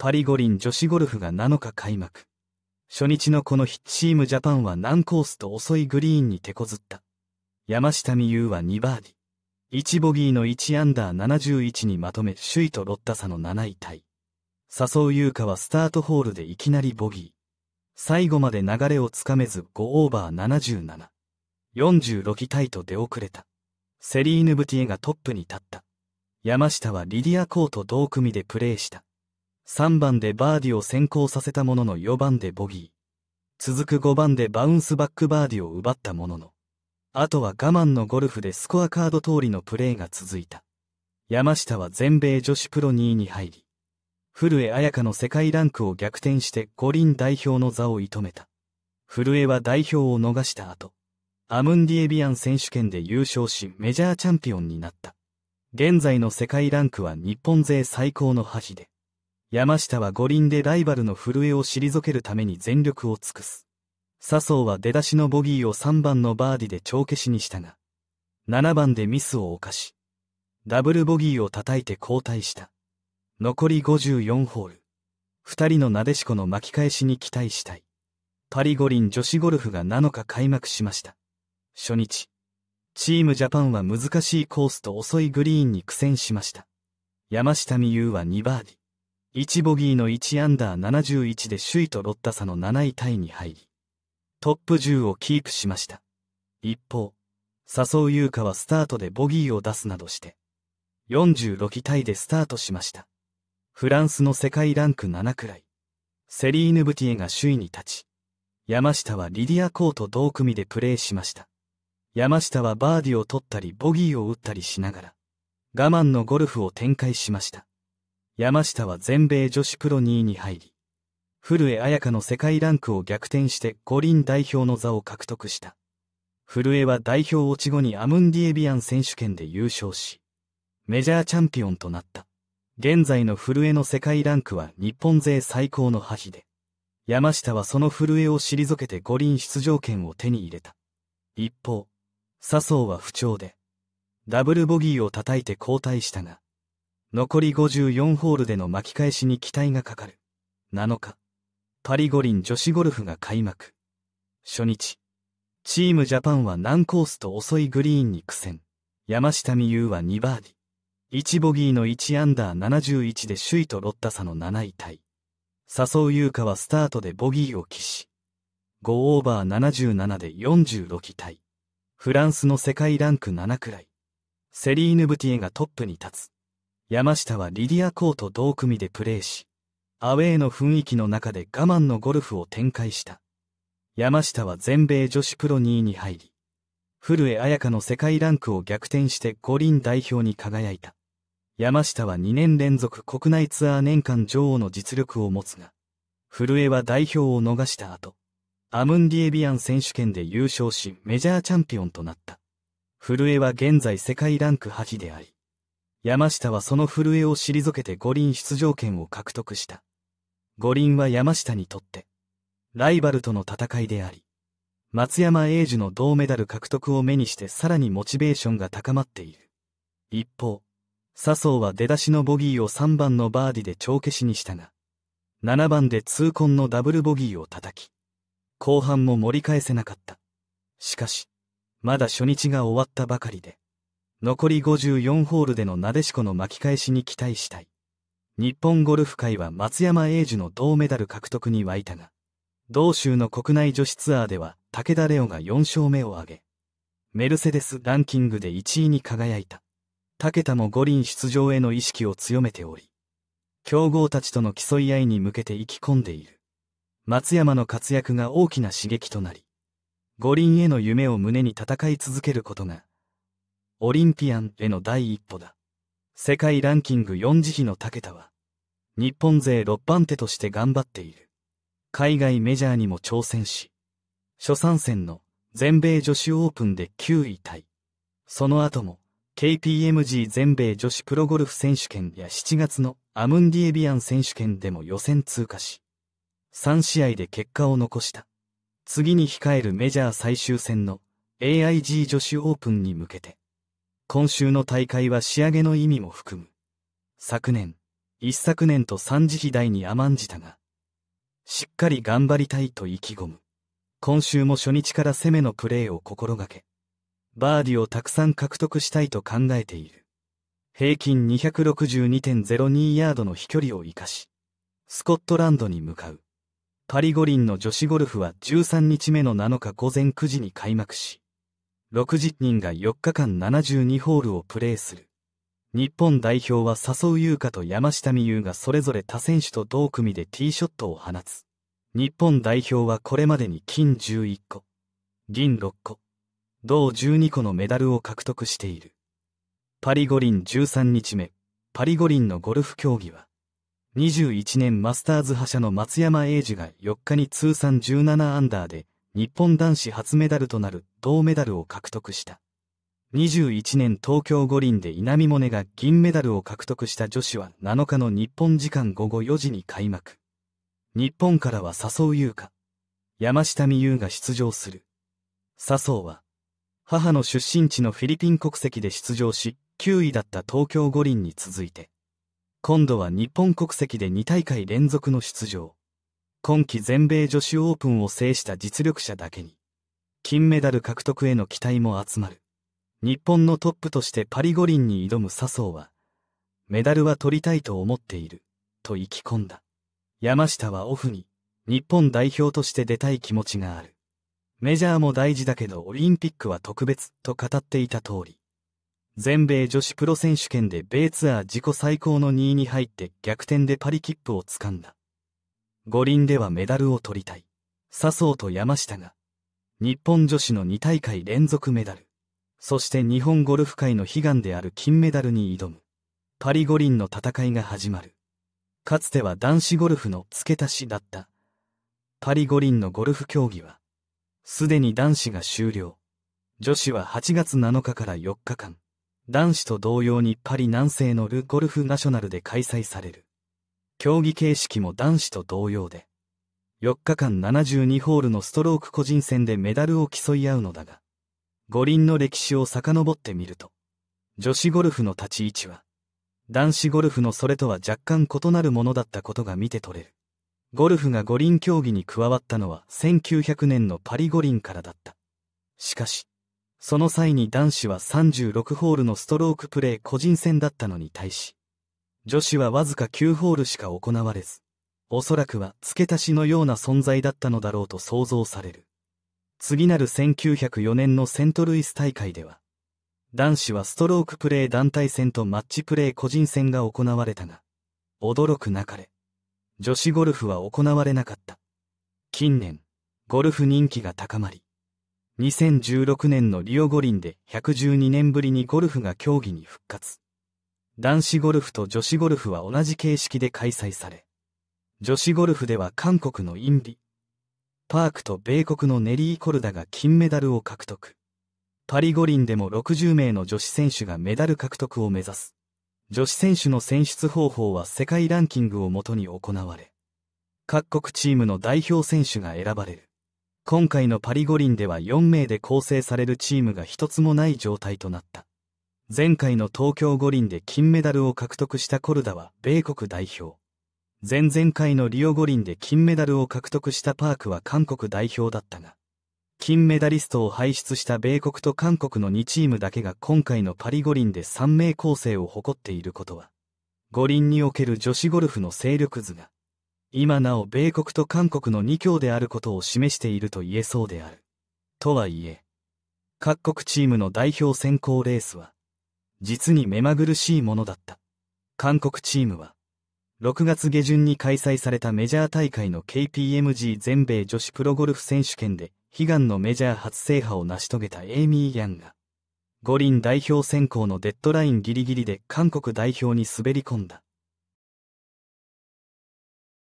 パリ五輪女子ゴルフが7日開幕。初日のこの日、チームジャパンは難コースと遅いグリーンに手こずった。山下美優は2バーディ。1ボギーの1アンダー71にまとめ、首位とロッタ差の7位タイ。笹生優香はスタートホールでいきなりボギー。最後まで流れをつかめず5オーバー77。46タイと出遅れた。セリーヌ・ブティエがトップに立った。山下はリディア・コーと同組でプレーした。3番でバーディを先行させたものの4番でボギー。続く5番でバウンスバックバーディを奪ったものの、あとは我慢のゴルフでスコアカード通りのプレーが続いた。山下は全米女子プロ2位に入り、古江彩香の世界ランクを逆転して五輪代表の座を射止めた。古江は代表を逃した後、アムンディエビアン選手権で優勝しメジャーチャンピオンになった。現在の世界ランクは日本勢最高の覇気で、山下は五輪でライバルの震えを退けるために全力を尽くす。笹生は出だしのボギーを3番のバーディで帳消しにしたが、7番でミスを犯し、ダブルボギーを叩いて交代した。残り54ホール。二人のなでしこの巻き返しに期待したい。パリ五輪女子ゴルフが7日開幕しました。初日、チームジャパンは難しいコースと遅いグリーンに苦戦しました。山下美優は2バーディ。1ボギーの1アンダー71で首位とロッタ差の7位タイに入り、トップ10をキープしました。一方、笹生優香はスタートでボギーを出すなどして、46位タイでスタートしました。フランスの世界ランク7くらい、セリーヌ・ブティエが首位に立ち、山下はリディア・コーと同組でプレーしました。山下はバーディを取ったりボギーを打ったりしながら、我慢のゴルフを展開しました。山下は全米女子プロ2位に入り、古江彩佳の世界ランクを逆転して五輪代表の座を獲得した。古江は代表落ち後にアムンディエビアン選手権で優勝し、メジャーチャンピオンとなった。現在の古江の世界ランクは日本勢最高の覇気で、山下はその古江を退けて五輪出場権を手に入れた。一方、笹生は不調で、ダブルボギーを叩いて交代したが、残り54ホールでの巻き返しに期待がかかる。7日、パリ五輪女子ゴルフが開幕。初日、チームジャパンは難コースと遅いグリーンに苦戦。山下美優は2バーディ。1ボギーの1アンダー71で首位とロッタ差の7位タイ。笹生優香はスタートでボギーを喫し、5オーバー77で46位タイ。フランスの世界ランク7くらい。セリーヌ・ブティエがトップに立つ。山下はリディア・コーと同組でプレーし、アウェーの雰囲気の中で我慢のゴルフを展開した。山下は全米女子プロ2位に入り、古江彩香の世界ランクを逆転して五輪代表に輝いた。山下は2年連続国内ツアー年間女王の実力を持つが、古江は代表を逃した後、アムンディエビアン選手権で優勝しメジャーチャンピオンとなった。古江は現在世界ランク8であり、山下はその震えを退けて五輪出場権を獲得した。五輪は山下にとって、ライバルとの戦いであり、松山英樹の銅メダル獲得を目にしてさらにモチベーションが高まっている。一方、笹生は出だしのボギーを3番のバーディで帳消しにしたが、7番で痛恨のダブルボギーを叩き、後半も盛り返せなかった。しかし、まだ初日が終わったばかりで、残り54ホールでのなでしこの巻き返しに期待したい。日本ゴルフ界は松山英樹の銅メダル獲得に沸いたが、同州の国内女子ツアーでは武田レオが4勝目を挙げ、メルセデスランキングで1位に輝いた。武田も五輪出場への意識を強めており、強豪たちとの競い合いに向けて意気込んでいる。松山の活躍が大きな刺激となり、五輪への夢を胸に戦い続けることがオリンピアンへの第一歩だ。世界ランキング4次比の武田は、日本勢6番手として頑張っている。海外メジャーにも挑戦し、初参戦の全米女子オープンで9位タイ。その後も、KPMG 全米女子プロゴルフ選手権や7月のアムンディエビアン選手権でも予選通過し、3試合で結果を残した。次に控えるメジャー最終戦の AIG 女子オープンに向けて、今週の大会は仕上げの意味も含む。昨年、一昨年と三次肥台に甘んじたが、しっかり頑張りたいと意気込む。今週も初日から攻めのプレーを心がけ、バーディをたくさん獲得したいと考えている。平均262.02ヤードの飛距離を生かし、スコットランドに向かう。パリ五輪の女子ゴルフは13日目の7日午前9時に開幕し、60人が4日間72ホールをプレーする。日本代表は笹生優香と山下美優がそれぞれ他選手と同組でティーショットを放つ。日本代表はこれまでに金11個、銀6個、銅12個のメダルを獲得している。パリ五輪13日目、パリ五輪のゴルフ競技は、21年マスターズ覇者の松山英治が4日に通算17アンダーで日本男子初メダルとなる銅メダルを獲得した。21年東京五輪で稲見萌寧が銀メダルを獲得した女子は7日の日本時間午後4時に開幕。日本からは笹生優香、山下美優が出場する。笹生は、母の出身地のフィリピン国籍で出場し、9位だった東京五輪に続いて、今度は日本国籍で2大会連続の出場。今季全米女子オープンを制した実力者だけに、金メダル獲得への期待も集まる。日本のトップとしてパリ五輪に挑む笹生は、メダルは取りたいと思っている、と意気込んだ。山下はオフに、日本代表として出たい気持ちがある。メジャーも大事だけどオリンピックは特別、と語っていた通り。全米女子プロ選手権で米ツアー自己最高の2位に入って逆転でパリ切符をつかんだ。五輪ではメダルを取りたい。笹生と山下が、日本女子の2大会連続メダル、そして日本ゴルフ界の悲願である金メダルに挑む、パリ五輪の戦いが始まる。かつては男子ゴルフの付け足しだった。パリ五輪のゴルフ競技は、すでに男子が終了。女子は8月7日から4日間、男子と同様にパリ南西のル・ゴルフナショナルで開催される。競技形式も男子と同様で、4日間72ホールのストローク個人戦でメダルを競い合うのだが、五輪の歴史を遡ってみると、女子ゴルフの立ち位置は、男子ゴルフのそれとは若干異なるものだったことが見て取れる。ゴルフが五輪競技に加わったのは1900年のパリ五輪からだった。しかし、その際に男子は36ホールのストロークプレー個人戦だったのに対し、女子はわずか9ホールしか行われず、おそらくは付け足しのような存在だったのだろうと想像される。次なる1904年のセントルイス大会では、男子はストロークプレー団体戦とマッチプレー個人戦が行われたが、驚くなかれ、女子ゴルフは行われなかった。近年、ゴルフ人気が高まり、2016年のリオ五輪で112年ぶりにゴルフが競技に復活。男子ゴルフと女子ゴルフは同じ形式で開催され、女子ゴルフでは韓国のインリ、パークと米国のネリー・コルダが金メダルを獲得。パリ五輪でも60名の女子選手がメダル獲得を目指す。女子選手の選出方法は世界ランキングをもとに行われ、各国チームの代表選手が選ばれる。今回のパリ五輪では4名で構成されるチームが一つもない状態となった。前回の東京五輪で金メダルを獲得したコルダは米国代表。前々回のリオ五輪で金メダルを獲得したパークは韓国代表だったが、金メダリストを輩出した米国と韓国の2チームだけが今回のパリ五輪で3名構成を誇っていることは、五輪における女子ゴルフの勢力図が、今なお米国と韓国の2強であることを示していると言えそうである。とはいえ、各国チームの代表選考レースは、実に目まぐるしいものだった。韓国チームは、6月下旬に開催されたメジャー大会の KPMG 全米女子プロゴルフ選手権で、悲願のメジャー初制覇を成し遂げたエイミー・ヤンが、五輪代表選考のデッドラインギリギリで韓国代表に滑り込んだ。